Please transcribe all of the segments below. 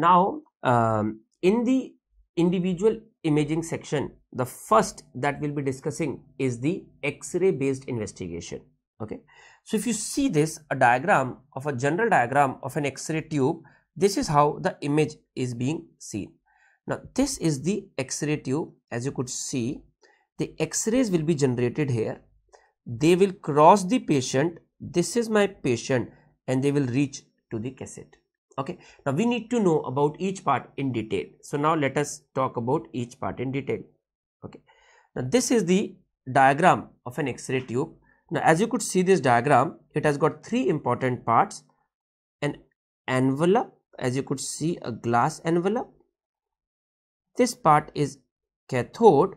now um, in the individual imaging section the first that we'll be discussing is the x-ray based investigation okay so if you see this a diagram of a general diagram of an x-ray tube this is how the image is being seen now this is the x-ray tube as you could see the x-rays will be generated here they will cross the patient this is my patient and they will reach to the cassette okay now we need to know about each part in detail so now let us talk about each part in detail okay now this is the diagram of an x-ray tube now as you could see this diagram it has got three important parts an envelope as you could see a glass envelope this part is cathode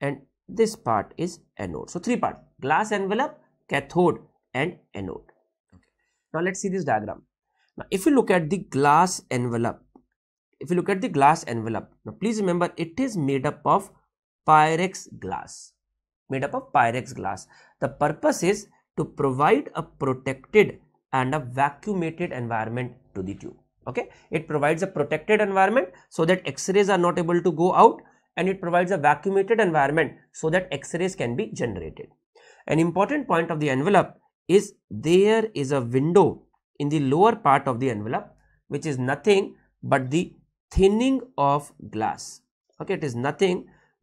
and this part is anode so three parts glass envelope cathode and anode okay. now let's see this diagram now, if you look at the glass envelope, if you look at the glass envelope, now please remember it is made up of Pyrex glass, made up of Pyrex glass. The purpose is to provide a protected and a vacuumated environment to the tube. Okay, it provides a protected environment so that X-rays are not able to go out and it provides a vacuumated environment so that X-rays can be generated. An important point of the envelope is there is a window in the lower part of the envelope which is nothing but the thinning of glass. Okay, it is nothing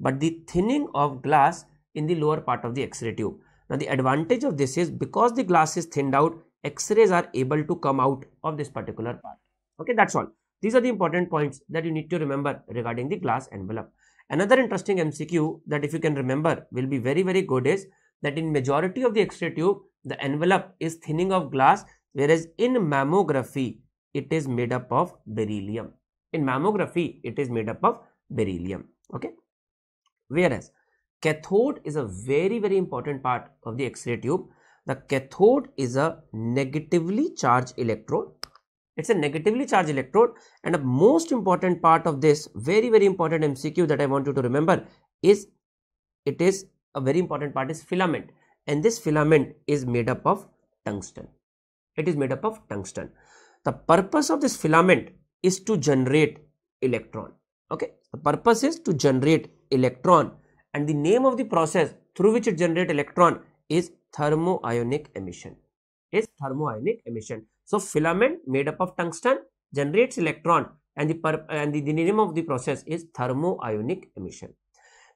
but the thinning of glass in the lower part of the X-ray tube. Now the advantage of this is because the glass is thinned out, X-rays are able to come out of this particular part. Okay, that's all. These are the important points that you need to remember regarding the glass envelope. Another interesting MCQ that if you can remember will be very very good is that in majority of the X-ray tube, the envelope is thinning of glass whereas in mammography it is made up of beryllium in mammography it is made up of beryllium okay whereas cathode is a very very important part of the x-ray tube the cathode is a negatively charged electrode it's a negatively charged electrode and the most important part of this very very important mcq that i want you to remember is it is a very important part is filament and this filament is made up of tungsten it is made up of tungsten. The purpose of this filament is to generate electron. Okay, the purpose is to generate electron and the name of the process through which it generates electron is thermoionic emission. Is thermoionic emission. So filament made up of tungsten generates electron and the and the, the name of the process is thermoionic emission.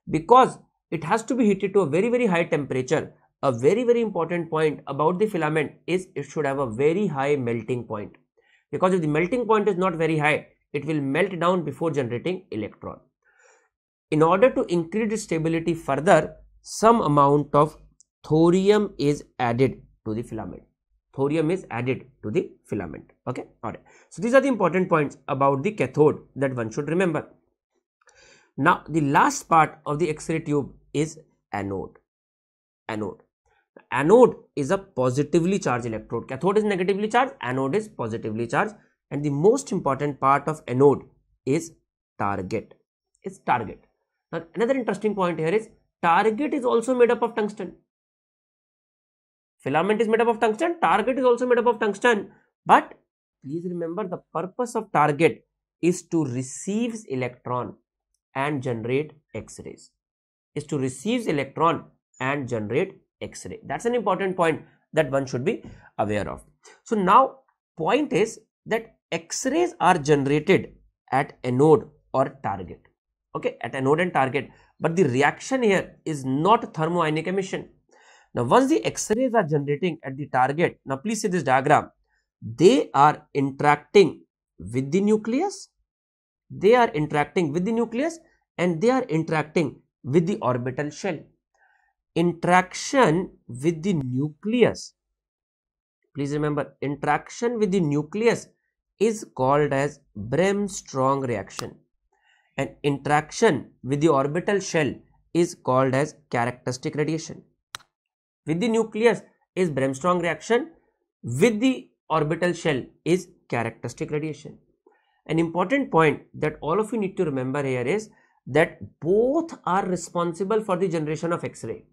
Because it has to be heated to a very very high temperature a very very important point about the filament is it should have a very high melting point because if the melting point is not very high it will melt down before generating electron. In order to increase its stability further some amount of thorium is added to the filament thorium is added to the filament okay all right so these are the important points about the cathode that one should remember now the last part of the x-ray tube is anode anode anode is a positively charged electrode cathode is negatively charged anode is positively charged and the most important part of anode is target It's target now another interesting point here is target is also made up of tungsten filament is made up of tungsten target is also made up of tungsten but please remember the purpose of target is to receives electron and generate x-rays is to receives electron and generate X-ray. That's an important point that one should be aware of. So now point is that X-rays are generated at anode or target, okay, at anode and target. But the reaction here is not thermionic emission. Now once the X-rays are generating at the target, now please see this diagram, they are interacting with the nucleus, they are interacting with the nucleus and they are interacting with the orbital shell interaction with the nucleus. Please remember interaction with the nucleus is called as Bremsstrong reaction and interaction with the orbital shell is called as characteristic radiation. With the nucleus is Bremsstrong reaction with the orbital shell is characteristic radiation. An important point that all of you need to remember here is that both are responsible for the generation of X-ray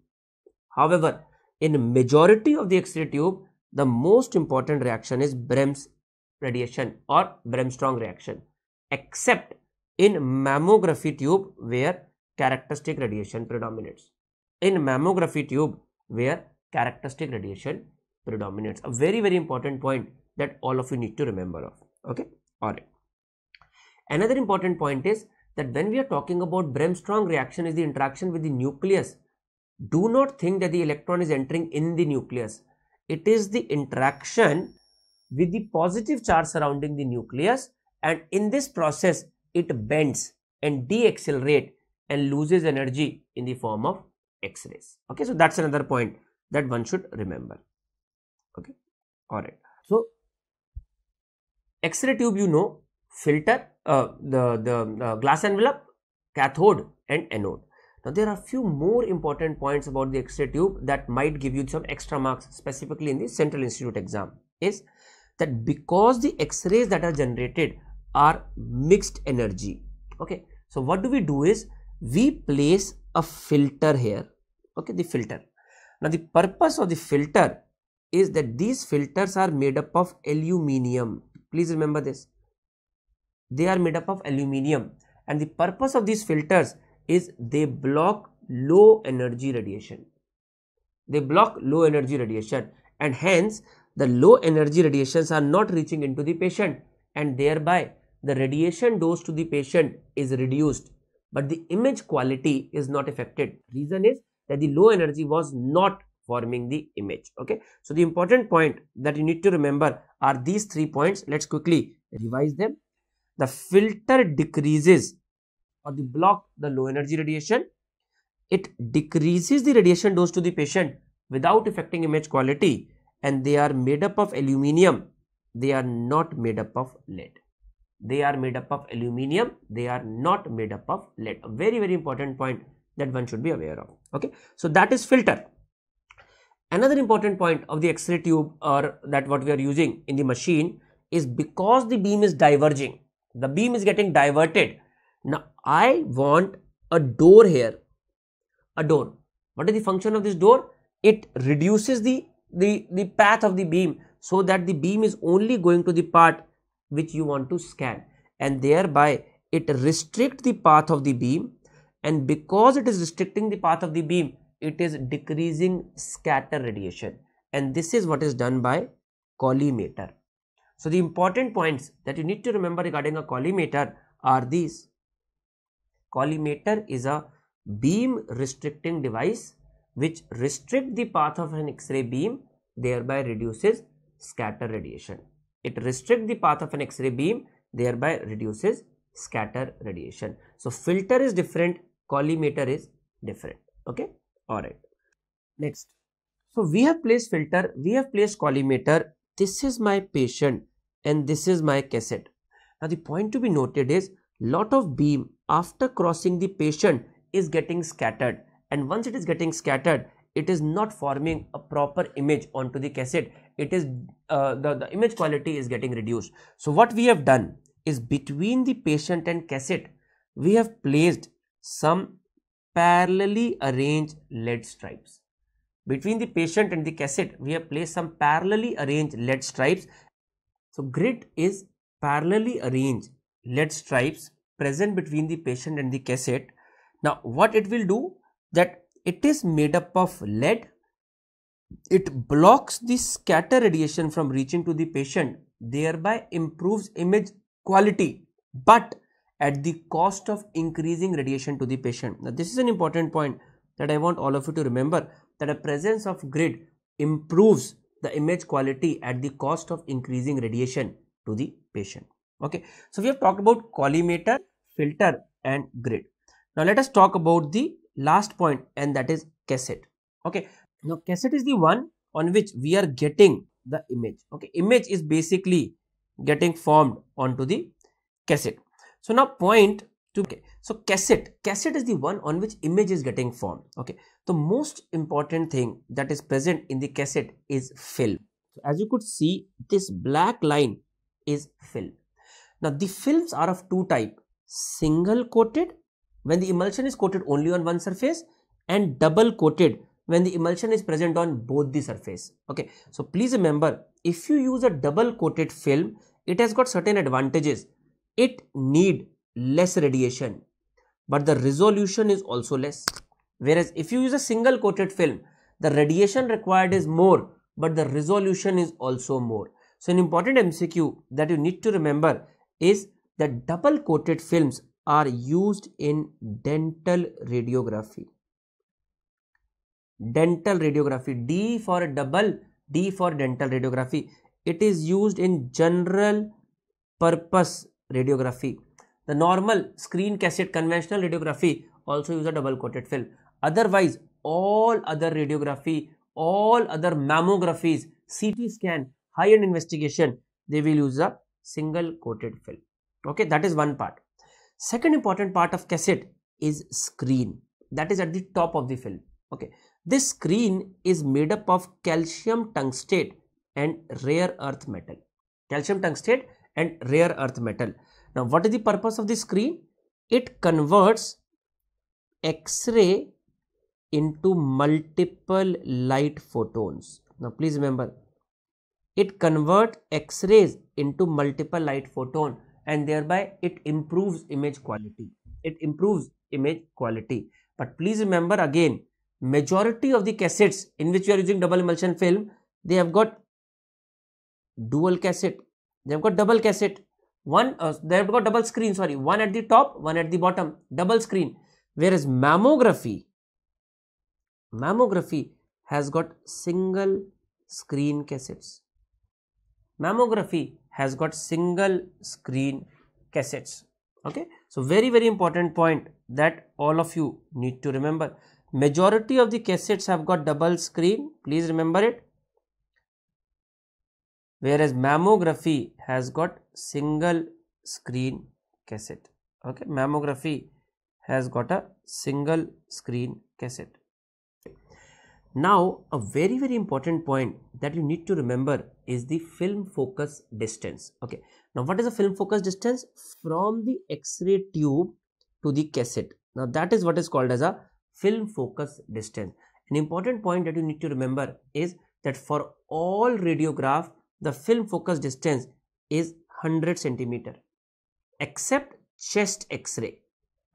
However, in majority of the X-ray tube, the most important reaction is Brems radiation or Bremsstrong reaction, except in mammography tube where characteristic radiation predominates. In mammography tube where characteristic radiation predominates. A very, very important point that all of you need to remember of. Okay. All right. Another important point is that when we are talking about Bremsstrong reaction is the interaction with the nucleus do not think that the electron is entering in the nucleus. It is the interaction with the positive charge surrounding the nucleus and in this process it bends and deaccelerate and loses energy in the form of x-rays. Okay, so that's another point that one should remember. Okay, all right. So, x-ray tube you know filter, uh, the, the uh, glass envelope, cathode and anode. Now there are few more important points about the X-ray tube that might give you some extra marks specifically in the Central Institute exam is that because the x-rays that are generated are mixed energy okay so what do we do is we place a filter here okay the filter now the purpose of the filter is that these filters are made up of aluminium please remember this they are made up of aluminium and the purpose of these filters is they block low energy radiation they block low energy radiation and hence the low energy radiations are not reaching into the patient and thereby the radiation dose to the patient is reduced but the image quality is not affected reason is that the low energy was not forming the image okay so the important point that you need to remember are these three points let's quickly revise them the filter decreases or they block the low energy radiation. It decreases the radiation dose to the patient without affecting image quality and they are made up of aluminium. They are not made up of lead. They are made up of aluminium. They are not made up of lead. A very, very important point that one should be aware of. Okay. So, that is filter. Another important point of the X-ray tube or that what we are using in the machine is because the beam is diverging, the beam is getting diverted now I want a door here, a door. What is the function of this door? It reduces the, the, the path of the beam so that the beam is only going to the part which you want to scan and thereby it restrict the path of the beam and because it is restricting the path of the beam it is decreasing scatter radiation and this is what is done by collimator. So, the important points that you need to remember regarding a collimator are these collimator is a beam restricting device which restrict the path of an X-ray beam thereby reduces scatter radiation. It restrict the path of an X-ray beam thereby reduces scatter radiation. So, filter is different, collimator is different. Okay, alright. Next. So, we have placed filter, we have placed collimator. This is my patient and this is my cassette. Now, the point to be noted is lot of beam after crossing the patient is getting scattered and once it is getting scattered it is not forming a proper image onto the cassette it is uh, the, the image quality is getting reduced so what we have done is between the patient and cassette we have placed some parallelly arranged lead stripes between the patient and the cassette we have placed some parallelly arranged lead stripes so grid is parallelly arranged lead stripes present between the patient and the cassette. Now what it will do that it is made up of lead. It blocks the scatter radiation from reaching to the patient thereby improves image quality but at the cost of increasing radiation to the patient. Now this is an important point that I want all of you to remember that a presence of grid improves the image quality at the cost of increasing radiation to the patient. Okay. So we have talked about collimator filter and grid. Now let us talk about the last point and that is cassette. Okay. Now cassette is the one on which we are getting the image. Okay. Image is basically getting formed onto the cassette. So now point to okay. So cassette, cassette is the one on which image is getting formed. Okay. The most important thing that is present in the cassette is film. So as you could see, this black line is film. Now the films are of two type single coated when the emulsion is coated only on one surface and double coated when the emulsion is present on both the surface. Okay. So, please remember if you use a double coated film, it has got certain advantages. It need less radiation, but the resolution is also less. Whereas if you use a single coated film, the radiation required is more, but the resolution is also more. So, an important MCQ that you need to remember is the double coated films are used in dental radiography. Dental radiography, D for double, D for dental radiography. It is used in general purpose radiography. The normal screen cassette conventional radiography also use a double coated film. Otherwise, all other radiography, all other mammographies, CT scan, high-end investigation, they will use a single coated film okay that is one part second important part of cassette is screen that is at the top of the film okay this screen is made up of calcium tungstate and rare earth metal calcium tungstate and rare earth metal now what is the purpose of the screen it converts x-ray into multiple light photons now please remember it convert x-rays into multiple light photon and thereby it improves image quality. It improves image quality. But please remember again, majority of the cassettes in which we are using double emulsion film, they have got dual cassette. They have got double cassette. One, uh, they have got double screen, sorry, one at the top, one at the bottom, double screen. Whereas mammography, mammography has got single screen cassettes. Mammography has got single screen cassettes okay so very very important point that all of you need to remember majority of the cassettes have got double screen please remember it whereas mammography has got single screen cassette okay mammography has got a single screen cassette now a very very important point that you need to remember is the film focus distance. Okay. Now, what is the film focus distance? From the X-ray tube to the cassette. Now, that is what is called as a film focus distance. An important point that you need to remember is that for all radiograph, the film focus distance is 100 centimeter except chest x-ray.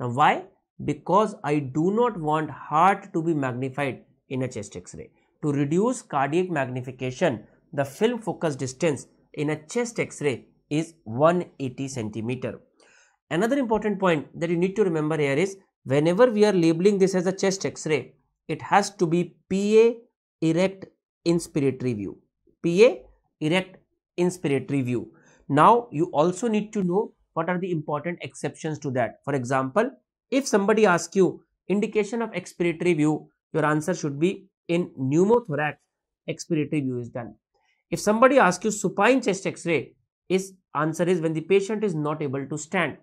Now, why? Because I do not want heart to be magnified in a chest x-ray. To reduce cardiac magnification, the film focus distance in a chest x-ray is 180 centimeter. Another important point that you need to remember here is whenever we are labeling this as a chest x-ray, it has to be PA erect inspiratory view. PA erect inspiratory view. Now you also need to know what are the important exceptions to that. For example, if somebody asks you indication of expiratory view, your answer should be in pneumothorax, expiratory view is done. If somebody asks you supine chest x-ray, is answer is when the patient is not able to stand.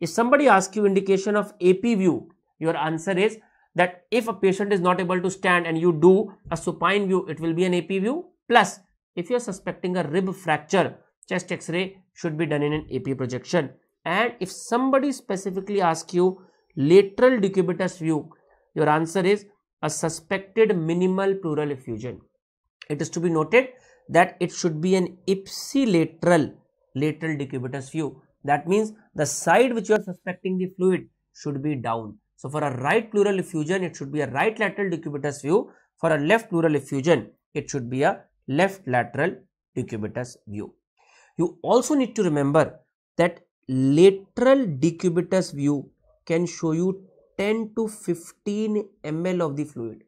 If somebody asks you indication of AP view, your answer is that if a patient is not able to stand and you do a supine view, it will be an AP view. Plus, if you are suspecting a rib fracture, chest x-ray should be done in an AP projection. And if somebody specifically asks you lateral decubitus view, your answer is a suspected minimal pleural effusion. It is to be noted that it should be an ipsilateral lateral decubitus view. That means the side which you are suspecting the fluid should be down. So, for a right pleural effusion, it should be a right lateral decubitus view. For a left pleural effusion, it should be a left lateral decubitus view. You also need to remember that lateral decubitus view can show you 10 to 15 ml of the fluid,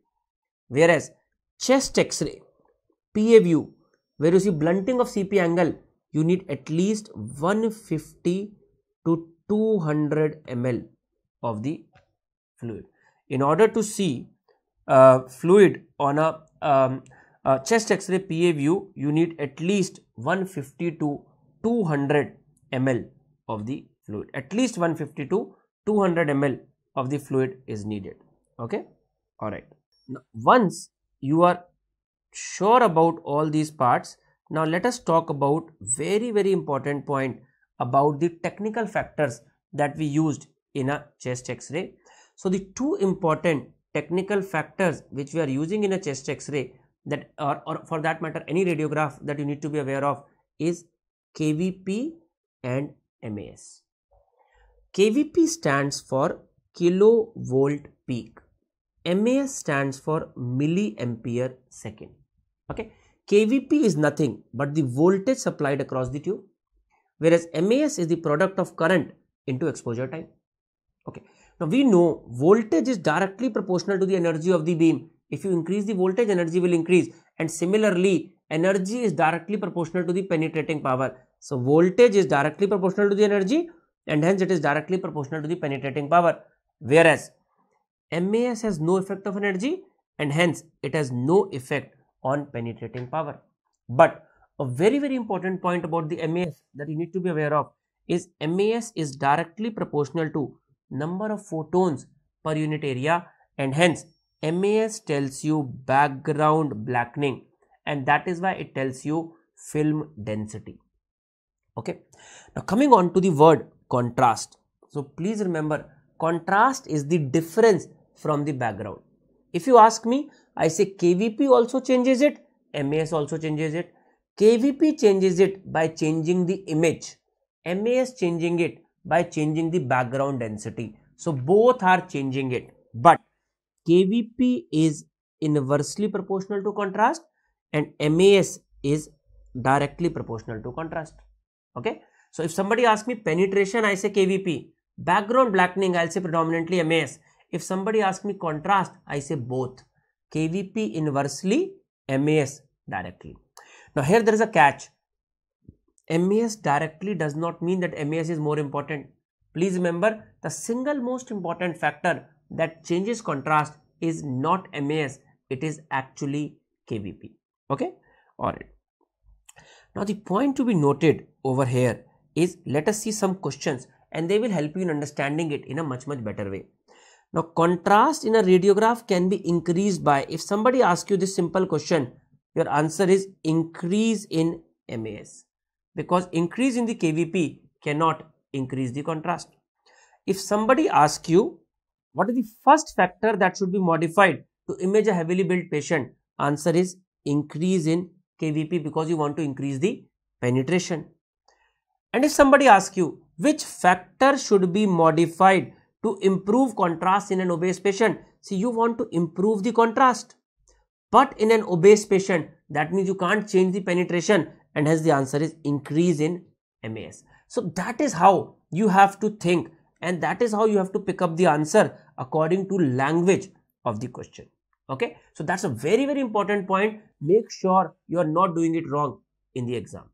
whereas chest x-ray, PA view where you see blunting of CP angle, you need at least 150 to 200 ml of the fluid. In order to see uh, fluid on a, um, a chest x-ray PA view, you need at least 150 to 200 ml of the fluid. At least 150 to 200 ml of the fluid is needed. Okay. All right. Now, once you are sure about all these parts, now let us talk about very very important point about the technical factors that we used in a chest x-ray. So the two important technical factors which we are using in a chest x-ray that or, or for that matter any radiograph that you need to be aware of is KVP and MAS. KVP stands for kilovolt peak. MAS stands for milliampere second. Okay. KVP is nothing but the voltage supplied across the tube, whereas MAS is the product of current into exposure time. Okay. Now, we know voltage is directly proportional to the energy of the beam. If you increase the voltage, energy will increase and similarly, energy is directly proportional to the penetrating power. So, voltage is directly proportional to the energy and hence it is directly proportional to the penetrating power. Whereas, MAS has no effect of energy and hence it has no effect on penetrating power. But a very, very important point about the MAS that you need to be aware of is MAS is directly proportional to number of photons per unit area and hence MAS tells you background blackening and that is why it tells you film density. Okay. Now coming on to the word contrast. So please remember contrast is the difference from the background. If you ask me I say KVP also changes it, MAS also changes it. KVP changes it by changing the image, MAS changing it by changing the background density. So both are changing it, but KVP is inversely proportional to contrast and MAS is directly proportional to contrast. Okay. So if somebody asks me penetration, I say KVP. Background blackening, I'll say predominantly MAS. If somebody asks me contrast, I say both. KVP inversely MAS directly. Now here there is a catch. MAS directly does not mean that MAS is more important. Please remember the single most important factor that changes contrast is not MAS, it is actually KVP. Okay, alright. Now the point to be noted over here is let us see some questions and they will help you in understanding it in a much much better way. Now contrast in a radiograph can be increased by, if somebody asks you this simple question, your answer is increase in MAS because increase in the KVP cannot increase the contrast. If somebody asks you what is the first factor that should be modified to image a heavily built patient, answer is increase in KVP because you want to increase the penetration. And if somebody asks you which factor should be modified to improve contrast in an obese patient. See, you want to improve the contrast. But in an obese patient, that means you can't change the penetration and hence the answer is increase in MAS. So that is how you have to think and that is how you have to pick up the answer according to language of the question. Okay, so that's a very, very important point. Make sure you are not doing it wrong in the exam.